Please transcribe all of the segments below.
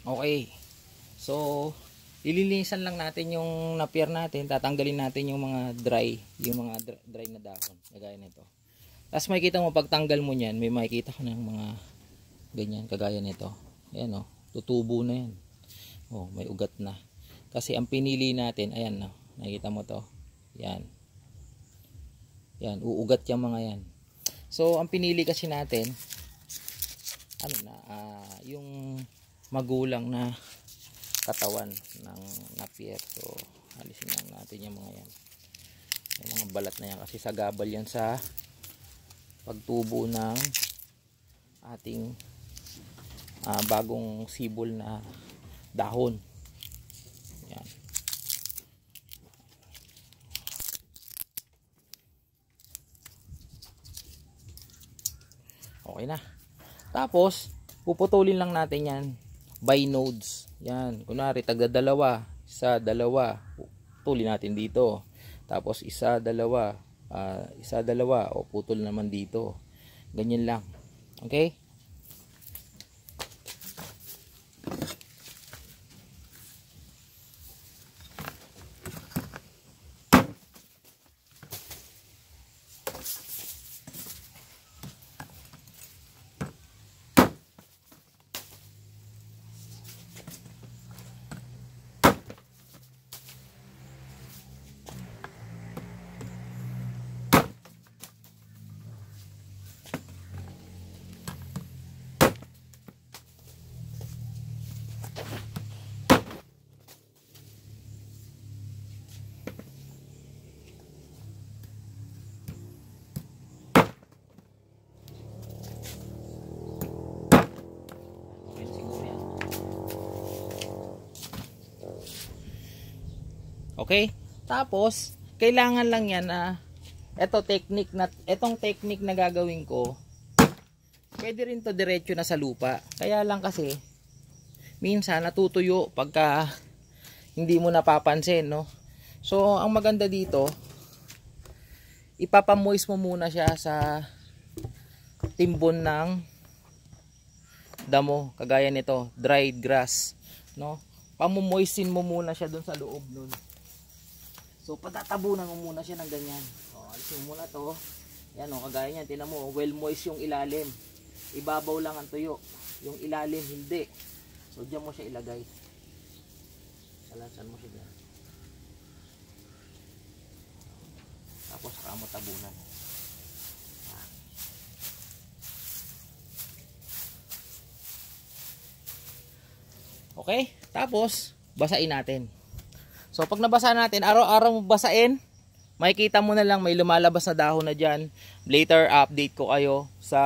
Okay. So, ililinisan lang natin yung napier natin. Tatanggalin natin yung mga dry, yung mga dry, na dahon. Kagaya nito. Tapos makikita mo, pagtanggal mo niyan, may makikita ka ng mga ganyan, kagaya nito. Ayan o, oh, tutubo na yan. Oh, may ugat na. Kasi ang pinili natin, ayan na, oh, nakikita mo to. Yan. Yan, uugat yung mga yan. So, ang pinili kasi natin, ano na, uh, yung magulang na katawan ng napier so alisin lang natin yung mga yan yung mga balat na yan kasi sagabal yan sa pagtubo ng ating uh, bagong sibol na dahon yan okay na tapos puputulin lang natin yan by nodes. Yan, kunwari tagda dalawa, isa, dalawa. Putulin natin dito. Tapos isa, dalawa, uh, isa, dalawa o putol naman dito. Ganyan lang. Okay? Okay? Tapos, kailangan lang yan na ah, eto technique na etong technique na gagawin ko pwede rin to diretso na sa lupa kaya lang kasi minsan natutuyo pagka hindi mo napapansin no so ang maganda dito ipapamoist mo muna siya sa timbon ng damo kagaya nito dried grass no pamumoistin mo muna siya doon sa loob nun So patatabunan mo muna siya ng ganyan. O, alisin mo muna to. Yan o, kagaya niyan. Tinan mo, well moist yung ilalim. Ibabaw lang ang tuyo. Yung ilalim, hindi. So diyan mo siya ilagay. Alasan mo siya dyan. Tapos saka mo tabunan. Ah. Okay? Tapos, basain natin. So pag nabasa natin, araw-araw mo basain, makikita mo na lang may lumalabas na dahon na dyan. Later, update ko kayo sa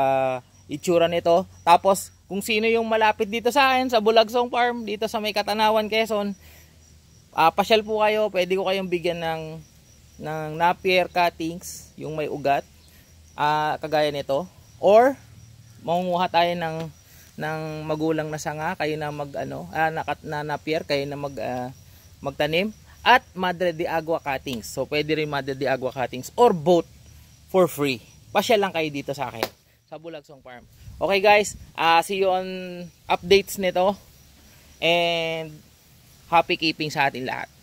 itsura nito. Tapos, kung sino yung malapit dito sa akin, sa Bulagsong Farm, dito sa may Katanawan, Quezon, uh, pasyal po kayo, pwede ko kayong bigyan ng, ng napier cuttings, yung may ugat, uh, kagaya nito. Or, mangunguha tayo ng, ng magulang na sanga, kayo na mag, ano, ah, na, na napier, kayo na mag, uh, magtanim at Madre de Agua Cuttings. So, pwede rin Madre de Agua Cuttings or both for free. Pasyal lang kayo dito sa akin sa Bulagsong Farm. Okay guys, uh, see you on updates nito and happy keeping sa ating lahat.